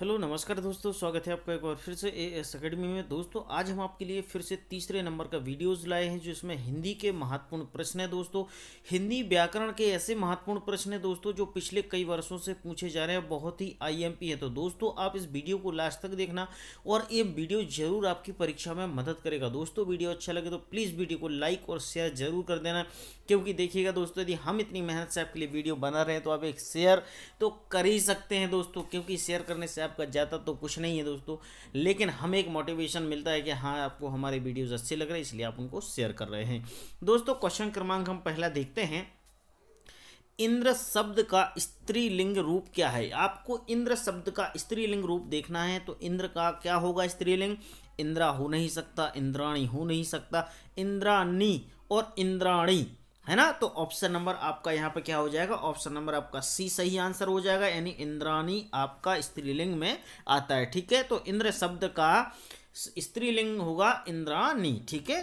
hello नमस्कार दोस्तों स्वागत है आपका एक बार फिर से ए एस अकेडमी में दोस्तों आज हम आपके लिए फिर से तीसरे नंबर का वीडियोस लाए हैं जो इसमें हिंदी के महत्वपूर्ण प्रश्न है दोस्तों हिंदी व्याकरण के ऐसे महत्वपूर्ण प्रश्न है दोस्तों जो पिछले कई वर्षों से पूछे जा रहे हैं बहुत ही आईएमपी है तो दोस्तों आप इस वीडियो को लास्ट तक देखना और ये वीडियो जरूर आपकी परीक्षा में मदद करेगा दोस्तों वीडियो अच्छा लगे तो प्लीज़ वीडियो को लाइक और शेयर जरूर कर देना क्योंकि देखिएगा दोस्तों यदि हम इतनी मेहनत से आपके लिए वीडियो बना रहे हैं तो आप एक शेयर तो कर ही सकते हैं दोस्तों क्योंकि शेयर करने से आपका जाता तो कुछ नहीं है दोस्तों लेकिन हमें एक मोटिवेशन मिलता है कि हाँ आपको हमारे वीडियोज़ अच्छे लग रहे हैं इसलिए आप उनको शेयर कर रहे हैं दोस्तों क्वेश्चन क्रमांक हम पहला देखते हैं इंद्र शब्द का स्त्रीलिंग रूप क्या है आपको इंद्र शब्द का स्त्रीलिंग रूप देखना है तो इंद्र का क्या होगा स्त्रीलिंग इंद्रा हो नहीं सकता इंद्राणी हो नहीं सकता इंद्राणी और इंद्राणी है ना तो ऑप्शन नंबर आपका यहाँ पर क्या हो जाएगा ऑप्शन नंबर आपका सी सही आंसर हो जाएगा यानी इंद्राणी आपका स्त्रीलिंग में आता है ठीक है तो इंद्र शब्द का स्त्रीलिंग होगा इंद्राणी ठीक है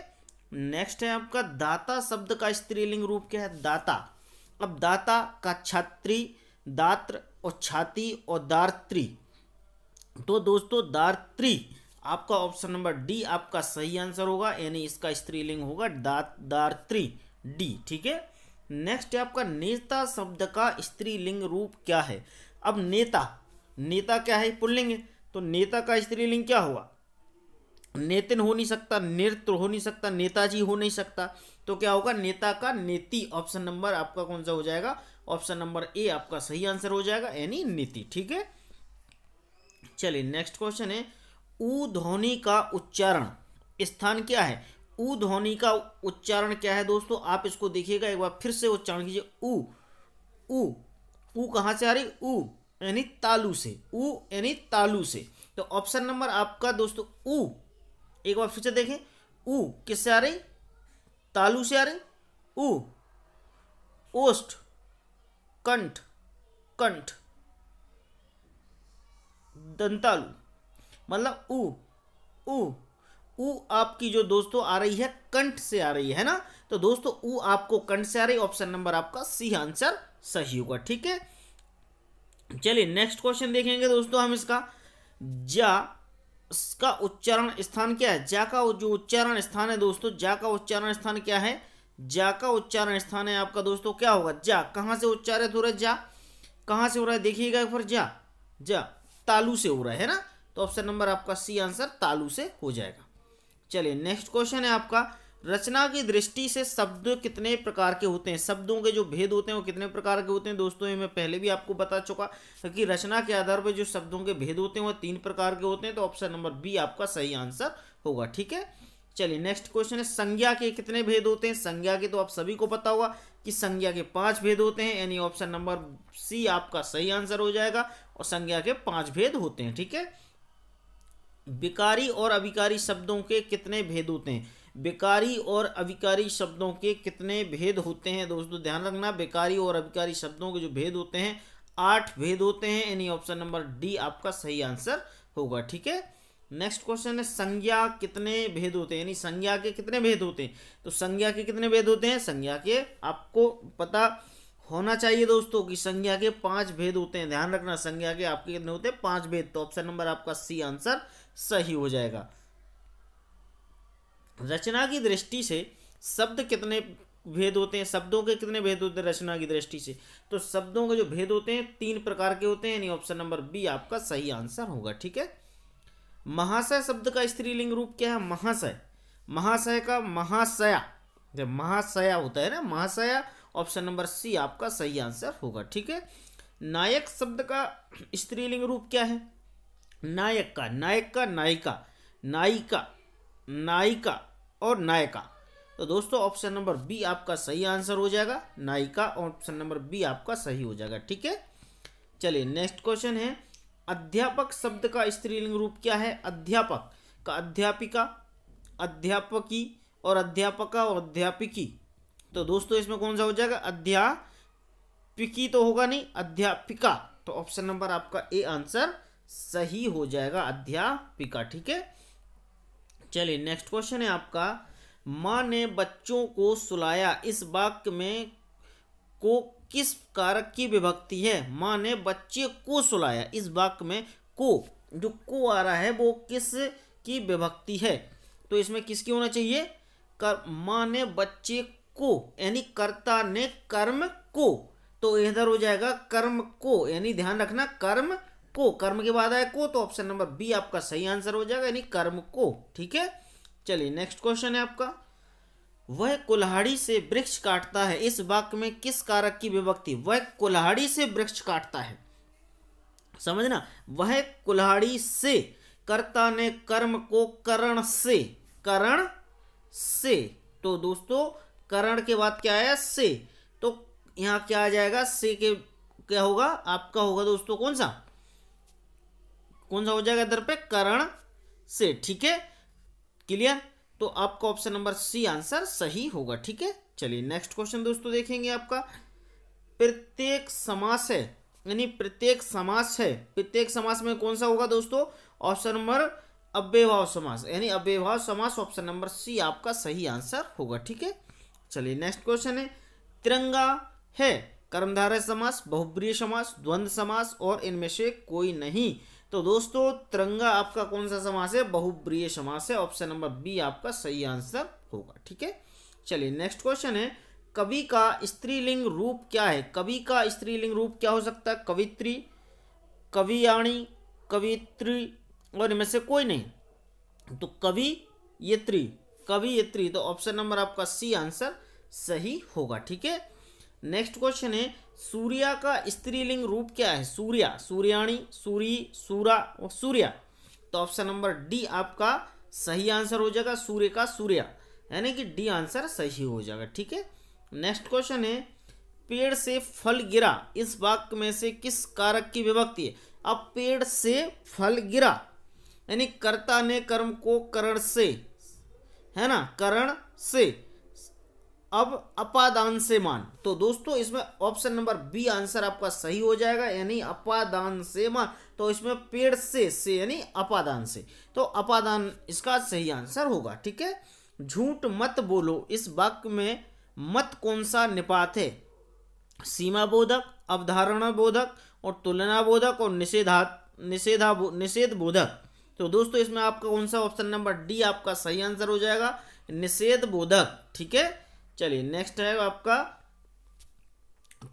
नेक्स्ट है आपका दाता शब्द का स्त्रीलिंग रूप क्या है दाता अब दाता का छात्री दात्र और छाती और दात्री तो दोस्तों दात्री आपका ऑप्शन नंबर डी आपका सही आंसर होगा यानी इसका स्त्रीलिंग होगा दा दात्री डी ठीक है नेक्स्ट है आपका नेता शब्द का स्त्रीलिंग रूप क्या है अब नेता नेता क्या है पुल्लिंग है तो नेता का स्त्रीलिंग क्या हुआ नेतिन हो नहीं सकता नृत्य हो नहीं सकता नेताजी हो नहीं सकता तो क्या होगा नेता का नेति ऑप्शन नंबर आपका कौन सा हो जाएगा ऑप्शन नंबर ए आपका सही आंसर हो जाएगा यानी नीति ठीक है चलिए नेक्स्ट क्वेश्चन है ऊ ध्वनि का उच्चारण स्थान क्या है ऊ ध्वनि का उच्चारण क्या है दोस्तों आप इसको देखिएगा एक बार फिर से उच्चारण कीजिए ऊ ऊ ऊ कहाँ से आ रही ऊ यानी तालू से ऊ यानी तालू से तो ऑप्शन नंबर आपका दोस्तों ऊ एक बार फिर से देखें ऊ किससे आ रही तालू से आ रही ऊ ओस्ट कंठ कंठ दंतालू मतलब ऊ ऊ उ आपकी जो दोस्तों आ रही है कंठ से आ रही है ना तो दोस्तों ऊ आपको कंठ से आ रही ऑप्शन नंबर आपका सी आंसर सही होगा ठीक है चलिए नेक्स्ट क्वेश्चन देखेंगे दोस्तों हम इसका जा इसका उच्चारण स्थान क्या है जा का जो उच्चारण स्थान है दोस्तों जा का उच्चारण स्थान क्या है जा का उच्चारण स्थान है आपका दोस्तों क्या होगा जा कहां से उच्चारित हो रहा है जा कहां से हो रहा है देखिएगा एक बार जा जा तालू से हो रहा है ना तो ऑप्शन नंबर आपका सी आंसर तालू से हो जाएगा चलिए नेक्स्ट क्वेश्चन है आपका रचना की दृष्टि से शब्द कितने प्रकार के होते हैं शब्दों के जो भेद होते हैं वो कितने प्रकार के होते हैं दोस्तों ये मैं पहले भी आपको बता चुका कि रचना के आधार पर जो शब्दों के भेद होते हैं वो तीन प्रकार के होते हैं तो ऑप्शन नंबर बी आपका सही आंसर होगा ठीक है चलिए नेक्स्ट क्वेश्चन है संज्ञा के कितने भेद होते हैं संज्ञा के तो आप सभी को पता होगा कि संज्ञा के पांच भेद होते हैं यानी ऑप्शन नंबर सी आपका सही आंसर हो जाएगा और संज्ञा के पांच भेद होते हैं ठीक है विकारी और अविकारी शब्दों के कितने भेद होते हैं विकारी और अविकारी शब्दों के कितने भेद होते हैं दोस्तों ध्यान रखना विकारी और अविकारी शब्दों के जो भेद होते हैं आठ भेद होते हैं यानी ऑप्शन नंबर डी आपका सही आंसर होगा ठीक है नेक्स्ट क्वेश्चन है संज्ञा कितने भेद होते हैं यानी संज्ञा के कितने भेद होते हैं तो संज्ञा के कितने भेद होते हैं संज्ञा के आपको पता होना चाहिए दोस्तों कि संज्ञा के पांच भेद होते हैं ध्यान रखना संज्ञा के आपके कितने होते हैं पांच भेद तो ऑप्शन नंबर आपका सी आंसर सही हो जाएगा रचना की दृष्टि से शब्द कितने भेद होते हैं शब्दों के कितने भेद होते हैं रचना की दृष्टि से तो शब्दों के जो भेद होते हैं तीन प्रकार के होते हैं यानी ऑप्शन नंबर बी आपका सही आंसर होगा ठीक है महाशय शब्द का स्त्रीलिंग रूप क्या है महाशय महाशय का महाशया जब महाशया होता है ना महाशया ऑप्शन नंबर सी आपका सही आंसर होगा ठीक है नायक शब्द का स्त्रीलिंग रूप क्या है नायक का नायक का नायिका नायिका नायिका और नायिका तो दोस्तों ऑप्शन नंबर बी आपका सही आंसर हो जाएगा नायिका ऑप्शन नंबर बी आपका सही हो जाएगा ठीक है चलिए नेक्स्ट क्वेश्चन है अध्यापक शब्द का स्त्रीलिंग रूप क्या है अध्यापक का अध्यापिका अध्यापकी और अध्यापका और अध्यापिकी तो दोस्तों इसमें कौन सा हो जाएगा अध्यापिकी तो होगा नहीं अध्यापिका तो ऑप्शन नंबर आपका ए आंसर सही हो जाएगा अध्यापिका ठीक है चलिए नेक्स्ट क्वेश्चन है आपका माँ ने बच्चों को सुलाया इस वाक्य में को किस कारक की विभक्ति है माँ ने बच्चे को सुलाया इस वाक्य में को जो को आ रहा है वो किस की विभक्ति है तो इसमें किसकी होना चाहिए कर माँ ने बच्चे को यानी कर्ता ने कर्म को तो इधर हो जाएगा कर्म को यानी ध्यान रखना कर्म को कर्म के बाद आया को तो ऑप्शन नंबर बी आपका सही आंसर हो जाएगा यानी कर्म को ठीक है चलिए नेक्स्ट क्वेश्चन है आपका वह कुल्हाड़ी से वृक्ष काटता है इस वाक्य में किस कारक की विभक्ति वह कुल्हाड़ी से वृक्ष काटता है समझना वह कुल्हाड़ी से कर्ता ने कर्म को करण से करण से तो दोस्तों करण के बाद क्या आया से तो यहाँ क्या आ जाएगा से के क्या होगा आपका होगा दोस्तों कौन सा कौन सा हो जाएगा इधर पे करण से ठीक है क्लियर तो आपका ऑप्शन नंबर सी आंसर सही होगा ठीक है चलिए नेक्स्ट क्वेश्चन दोस्तों देखेंगे आपका प्रत्येक समास है यानी प्रत्येक समास है प्रत्येक समास में कौन सा होगा दोस्तों ऑप्शन नंबर अव्यभाव समास यानी अव्यभाव समास ऑप्शन नंबर सी आपका सही आंसर होगा ठीक है चलिए नेक्स्ट क्वेश्चन है तिरंगा है कर्मधारय समास बहुब्रीय समास द्वंद्व समास और इनमें से कोई नहीं तो दोस्तों तिरंगा आपका कौन सा समास है बहुप्रिय समास है ऑप्शन नंबर बी आपका सही आंसर होगा ठीक है चलिए नेक्स्ट क्वेश्चन है कवि का स्त्रीलिंग रूप क्या है कवि का स्त्रीलिंग रूप क्या हो सकता है कवित्री कवियाणी कवित्री और इनमें से कोई नहीं तो कवि यत्री कवि यत्री तो ऑप्शन नंबर आपका सी आंसर सही होगा ठीक है नेक्स्ट क्वेश्चन है सूर्या का स्त्रीलिंग रूप क्या है सूर्या सूर्याणी सूरी सूरा और सूर्या तो ऑप्शन नंबर डी आपका सही आंसर हो जाएगा सूर्य का सूर्या यानी कि डी आंसर सही हो जाएगा ठीक है नेक्स्ट क्वेश्चन है पेड़ से फल गिरा इस वाक्य में से किस कारक की विभक्ति है अब पेड़ से फल गिरा यानी कर्ता ने कर्म को करण से है ना करण से अब अपादान से मान तो दोस्तों इसमें ऑप्शन नंबर बी आंसर आपका सही हो जाएगा यानी अपादान से मान तो इसमें पेड़ से से यानी अपादान से तो अपादान इसका सही आंसर होगा ठीक है झूठ मत बोलो इस वाक्य में मत कौन सा निपात है सीमा बोधक अवधारणा बोधक और तुलना बोधक और निषेधा निषेधा निषेध बोधक तो दोस्तों इसमें आपका कौन सा ऑप्शन नंबर डी आपका सही आंसर हो जाएगा निषेध बोधक ठीक है चलिए नेक्स्ट है आपका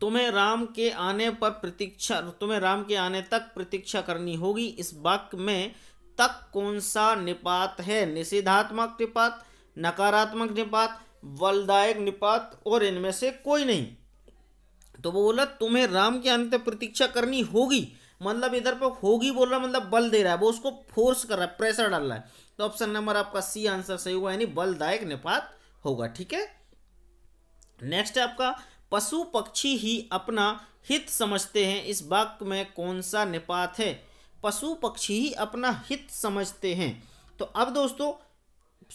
तुम्हें राम के आने पर प्रतीक्षा तुम्हें राम के आने तक प्रतीक्षा करनी होगी इस वाक्य में तक कौन सा निपात है निषेधात्मक निपात नकारात्मक निपात बलदायक निपात और इनमें से कोई नहीं तो वो बोला तुम्हें राम के आने तक प्रतीक्षा करनी होगी मतलब इधर पर होगी बोल रहा मतलब बल दे रहा है वो उसको फोर्स कर रहा है प्रेशर डाल रहा है तो ऑप्शन नंबर आपका सी आंसर सही होगा यानी बलदायक निपात होगा ठीक है नेक्स्ट है आपका पशु पक्षी ही अपना हित समझते हैं इस वाक्य में कौन सा निपात है पशु पक्षी ही अपना हित समझते हैं तो अब दोस्तों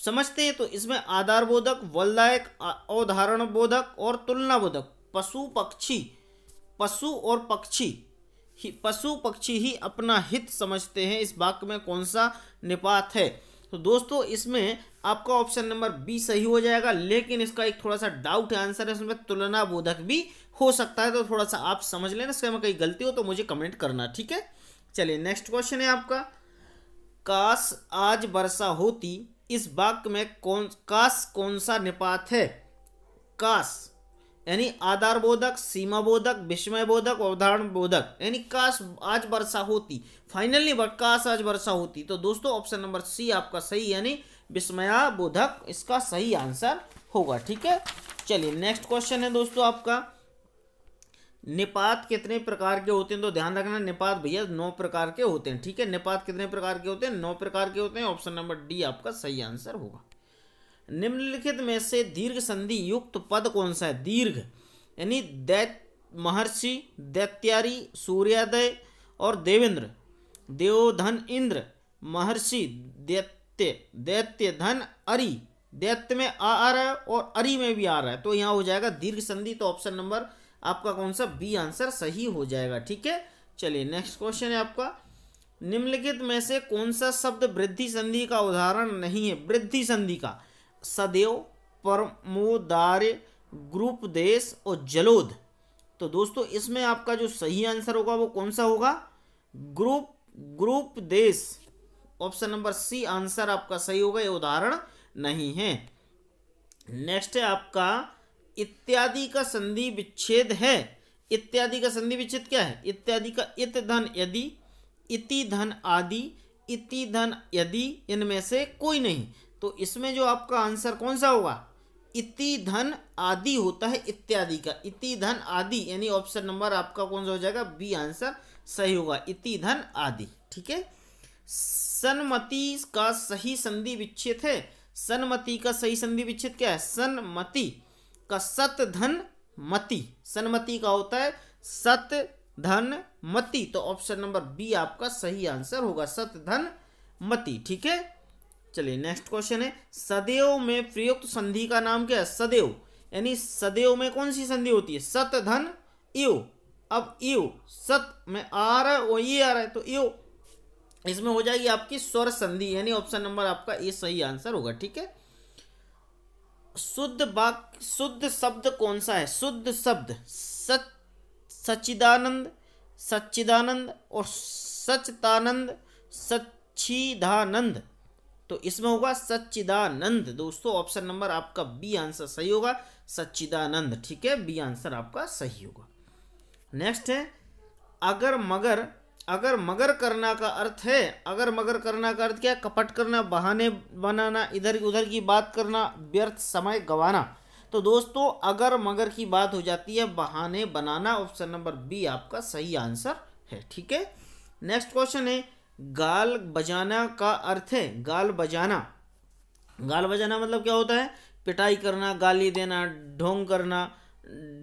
समझते हैं तो इसमें आधार बोधक वलदायक अवधारण बोधक और तुलना बोधक पशु पक्षी पशु और पक्षी ही पशु पक्षी ही अपना हित समझते हैं इस वाक्य में कौन सा निपात है तो दोस्तों इसमें आपका ऑप्शन नंबर बी सही हो जाएगा लेकिन इसका एक थोड़ा सा डाउट है आंसर है इसमें तुलना बोधक भी हो सकता है तो थोड़ा सा आप समझ लेना इसके में कहीं गलती हो तो मुझे कमेंट करना ठीक है चलिए नेक्स्ट क्वेश्चन है आपका काश आज वर्षा होती इस वाक्य में कौन काश कौन सा निपात है काश यानी आधार बोधक सीमा बोधक विस्मय बोधक अवधारण बोधक यानी काश आज वर्षा होती फाइनली काश आज वर्षा होती तो दोस्तों ऑप्शन नंबर सी आपका सही यानी विस्मया बोधक इसका सही आंसर होगा ठीक है चलिए नेक्स्ट क्वेश्चन है दोस्तों आपका निपात कितने प्रकार के होते हैं तो ध्यान रखना निपात भैया नौ प्रकार के होते हैं ठीक है निपात कितने प्रकार के होते हैं नौ प्रकार के होते हैं ऑप्शन नंबर डी आपका सही आंसर होगा निम्नलिखित में से दीर्घ संधि युक्त पद कौन सा है दीर्घ यानी दैत महर्षि दैत्यारी सूर्योदय और देवेंद्र देवधन इंद्र महर्षि दैत्य दैत्य धन अरि दैत्य में आ आ रहा है और अरि में भी आ रहा है तो यहाँ हो जाएगा दीर्घ संधि तो ऑप्शन नंबर आपका कौन सा बी आंसर सही हो जाएगा ठीक है चलिए नेक्स्ट क्वेश्चन है आपका निम्नलिखित में से कौन सा शब्द वृद्धि संधि का उदाहरण नहीं है वृद्धि संधि का सदैव परमोदार्य ग्रुप देश और जलोद तो दोस्तों इसमें आपका जो सही आंसर होगा वो कौन सा होगा ग्रुप ग्रुप देश ऑप्शन नंबर सी आंसर आपका सही होगा ये उदाहरण नहीं है नेक्स्ट है आपका इत्यादि का संधि विच्छेद है इत्यादि का संधि विच्छेद क्या है इत्यादि का इत धन यदि इति धन आदि इति धन यदि इनमें से कोई नहीं तो इसमें जो आपका आंसर कौन सा होगा इति धन आदि होता है इत्यादि का इति धन आदि यानी ऑप्शन नंबर आपका कौन सा हो जाएगा बी आंसर सही होगा इति धन आदि ठीक है सनमति का सही संधि विच्छेद है सनमति का सही संधि विच्छेद क्या है सनमति का सत धन मति सनमति का होता है सत धन मति तो ऑप्शन नंबर बी आपका सही आंसर होगा सत धन मति ठीक है चलिए नेक्स्ट क्वेश्चन है सदैव में प्रयुक्त संधि का नाम क्या है सदैव यानी सदैव में कौन सी संधि होती है सत धन इव अब इव सत में आ रहा है वो ये आ रहा है तो इव इसमें हो जाएगी आपकी स्वर संधि यानी ऑप्शन नंबर आपका ये सही आंसर होगा ठीक है शुद्ध वाक्य शुद्ध शब्द कौन सा है शुद्ध शब्द सच सच्चिदानंद सच्चिदानंद और सचतानंद सच्चिदानंद तो इसमें होगा सच्चिदानंद दोस्तों ऑप्शन नंबर आपका बी आंसर सही होगा सच्चिदानंद ठीक है बी आंसर आपका सही होगा नेक्स्ट है अगर मगर अगर मगर करना का अर्थ है अगर मगर करना का अर्थ क्या है कपट करना बहाने बनाना इधर उधर की बात करना व्यर्थ समय गंवाना तो दोस्तों अगर मगर की बात हो जाती है बहाने बनाना ऑप्शन नंबर बी आपका सही आंसर है ठीक है नेक्स्ट क्वेश्चन है गाल बजाना का अर्थ है गाल बजाना गाल बजाना मतलब क्या होता है पिटाई करना गाली देना ढोंग करना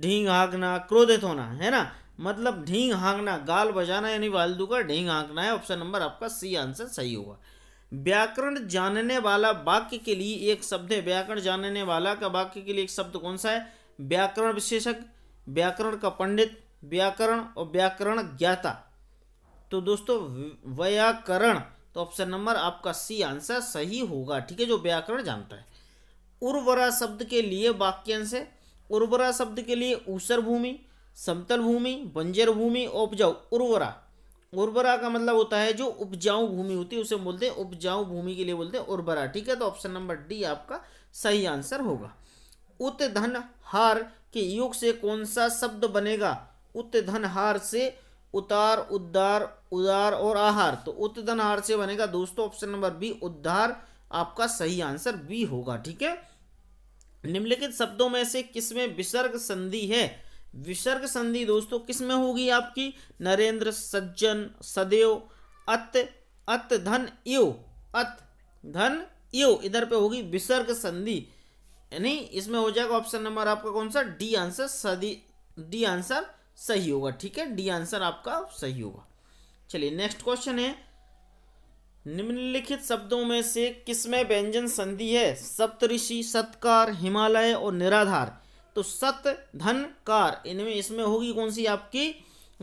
ढींग हाँकना क्रोधित होना है ना मतलब ढींग हाँकना गाल बजाना यानी वालदू का ढींग हाँकना है ऑप्शन नंबर आपका सी आंसर सही होगा व्याकरण जानने वाला वाक्य के लिए एक शब्द है व्याकरण जानने वाला का वाक्य के लिए एक शब्द कौन सा है व्याकरण विशेषक व्याकरण का पंडित व्याकरण और व्याकरण ज्ञाता तो दोस्तों व्याकरण तो ऑप्शन नंबर आपका सी आंसर सही होगा ठीक है जो व्याकरण जानता है उर्वरा शब्द के लिए वाक्यांश है उर्वरा शब्द के लिए ऊसर भूमि समतल भूमि बंजर भूमि उपजाऊ उर्वरा उर्वरा का मतलब होता है जो उपजाऊ भूमि होती है उसे बोलते हैं उपजाऊ भूमि के लिए बोलते हैं उर्वरा ठीक है तो ऑप्शन नंबर डी आपका सही आंसर होगा उत धन हार के योग से कौन सा शब्द बनेगा उत धन हार से उतार उद्धार उदार और आहार तो उत्तन आहार से बनेगा दोस्तों ऑप्शन नंबर बी उद्धार आपका सही आंसर बी होगा ठीक है निम्नलिखित शब्दों में से किसमें विसर्ग संधि है विसर्ग संधि दोस्तों किसमें होगी आपकी नरेंद्र सज्जन सदैव अत अत धन यो अत धन यो इधर पे होगी विसर्ग संधि यानी इसमें हो जाएगा ऑप्शन नंबर आपका कौन सा डी आंसर सदी डी आंसर सही होगा ठीक है डी आंसर आपका सही होगा चलिए नेक्स्ट क्वेश्चन है निम्नलिखित शब्दों में से किसमें व्यंजन संधि है सप्तऋषि सत्कार हिमालय और निराधार तो सत धन कार इनमें इसमें होगी कौन सी आपकी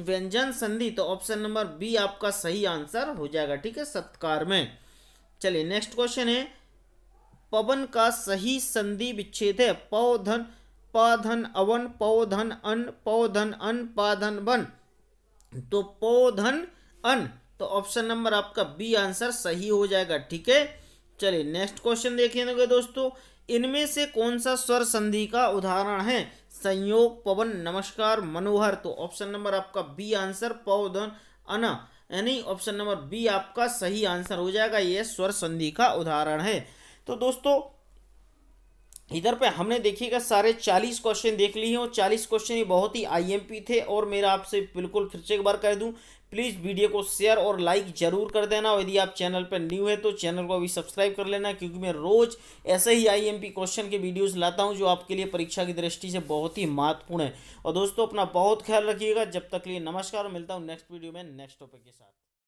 व्यंजन संधि तो ऑप्शन नंबर बी आपका सही आंसर हो जाएगा ठीक है सत्कार में चलिए नेक्स्ट क्वेश्चन है पवन का सही संधि विच्छेद है पौधन पाधन अवन पौधन अन पौधन अन पाधन वन तो पौधन अन तो ऑप्शन नंबर आपका बी आंसर सही हो जाएगा ठीक है चलिए नेक्स्ट क्वेश्चन देखेंगे दोस्तों इनमें से कौन सा स्वर संधि का उदाहरण है संयोग पवन नमस्कार मनोहर तो ऑप्शन नंबर आपका बी आंसर पौधन अन यानी ऑप्शन नंबर बी आपका सही आंसर हो जाएगा यह स्वर संधि का उदाहरण है तो दोस्तों इधर पे हमने देखिएगा सारे चालीस क्वेश्चन देख लिए हैं और चालीस क्वेश्चन ये बहुत ही आईएमपी थे और मेरा आपसे बिल्कुल फिर से एक बार कह दूं प्लीज़ वीडियो को शेयर और लाइक जरूर कर देना और यदि आप चैनल पर न्यू है तो चैनल को अभी सब्सक्राइब कर लेना क्योंकि मैं रोज़ ऐसे ही आईएमपी क्वेश्चन के वीडियोस लाता हूं जो आपके लिए परीक्षा की दृष्टि से बहुत ही महत्वपूर्ण है और दोस्तों अपना बहुत ख्याल रखिएगा जब तक लिए नमस्कार मिलता हूँ नेक्स्ट वीडियो में नेक्स्ट टॉपिक के साथ